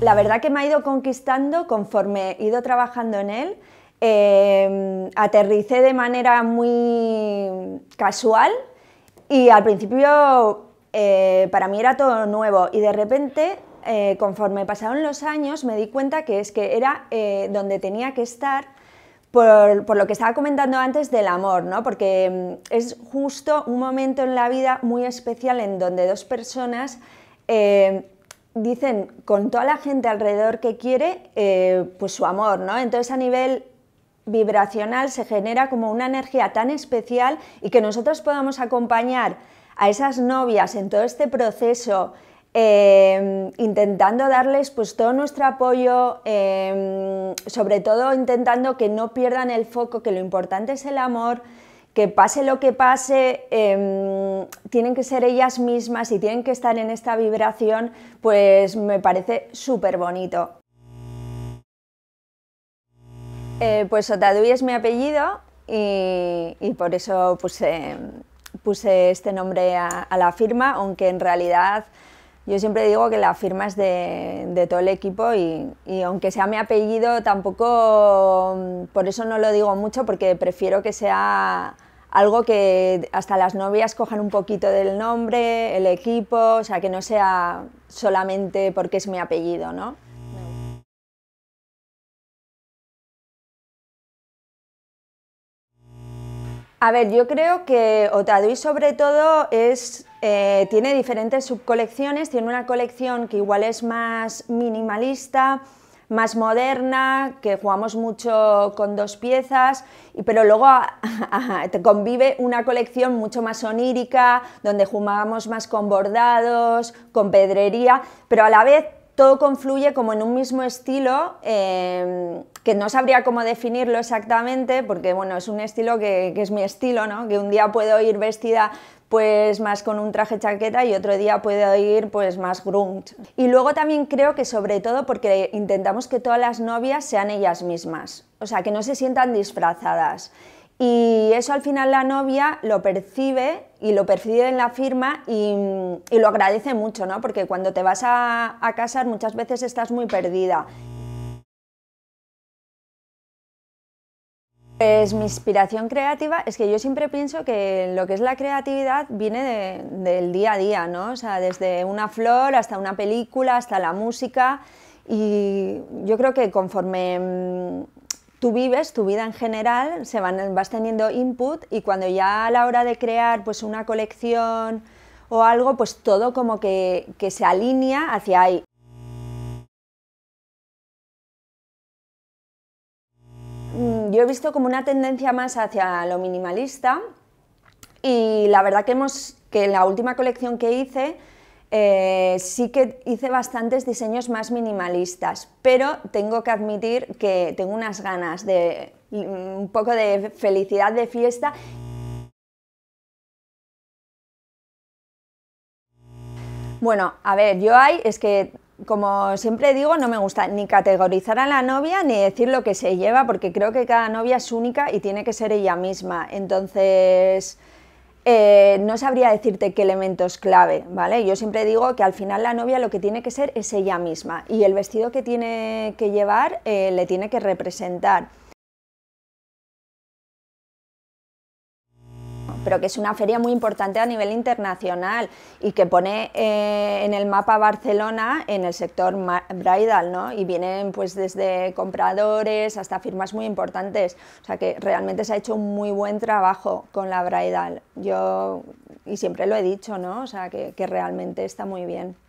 la verdad que me ha ido conquistando conforme he ido trabajando en él. Em, aterricé de manera muy casual y al principio eh, para mí era todo nuevo y de repente eh, conforme pasaron los años me di cuenta que es que era eh, donde tenía que estar por, por, lo que estaba comentando antes del amor, ¿no? porque em, es justo un momento en la vida muy especial en donde dos personas em, dicen con toda la gente alrededor que quiere, eh, pues su amor, ¿no? Entonces a nivel vibracional se genera como una energía tan especial y que nosotros podamos acompañar a esas novias en todo este proceso, eh, intentando darles pues todo nuestro apoyo, eh, sobre todo intentando que no pierdan el foco, que lo importante es el amor, que pase lo que pase, em, tienen que ser ellas mismas y tienen que estar en esta vibración, pues me parece súper bonito. Eh, pues Otaduy es mi apellido y, por eso puse, este nombre a, la firma, aunque en realidad yo siempre digo que la firma es de, todo el equipo y, aunque sea mi apellido tampoco, mm, por eso no lo digo mucho porque prefiero que sea algo que hasta las novias cojan un poquito del nombre, el equipo, o sea, que no sea solamente porque es mi apellido, ¿no? A ver, yo creo que Otadui sobre todo es, eh, tiene diferentes subcolecciones, tiene una colección que igual es más minimalista, más moderna, que jugamos mucho con dos piezas, pero luego te convive una colección mucho más onírica, donde jugamos más con bordados, con pedrería, pero a la vez todo confluye como en un mismo estilo, em, que no sabría cómo definirlo exactamente, porque bueno, es un estilo que, es mi estilo, ¿no? Que un día puedo ir vestida pues más con un traje chaqueta y otro día puedo ir pues más grunge. Y luego también creo que sobre todo porque intentamos que todas las novias sean ellas mismas, o sea, que no se sientan disfrazadas y eso al final la novia lo percibe y lo percibe en la firma y, lo agradece mucho, ¿no? Porque cuando te vas a, casar muchas veces estás muy perdida. es pues mi inspiración creativa es que yo siempre pienso que lo que es la creatividad viene del día a día, ¿no? O desde una flor hasta una película, hasta la música. Y yo creo que conforme tú vives tu vida en general, se van, vas teniendo input y cuando ya a la hora de crear pues una colección o algo, pues todo como que, que se alinea hacia ahí. Mm, yo he visto como una tendencia más hacia lo minimalista y la verdad que hemos que en la última colección que hice eh, sí que hice bastantes diseños más minimalistas, pero tengo que admitir que tengo unas ganas de mm, un poco de felicidad de fiesta. Bueno, a ver, yo hay, es que como siempre digo, no me gusta ni categorizar a la novia ni decir lo que se lleva, porque creo que cada novia es única y tiene que ser ella misma. Entonces, eh, no sabría decirte qué elementos clave, ¿vale? Yo siempre digo que al final la novia lo que tiene que ser es ella misma y el vestido que tiene que llevar eh, le tiene que representar. pero que es una feria muy importante a nivel internacional y que pone eh, en el mapa Barcelona en el sector bridal, ¿no? Y vienen pues desde compradores hasta firmas muy importantes, o sea que realmente se ha hecho un muy buen trabajo con la bridal. Yo, y siempre lo he dicho, ¿no? O sea que realmente está muy bien.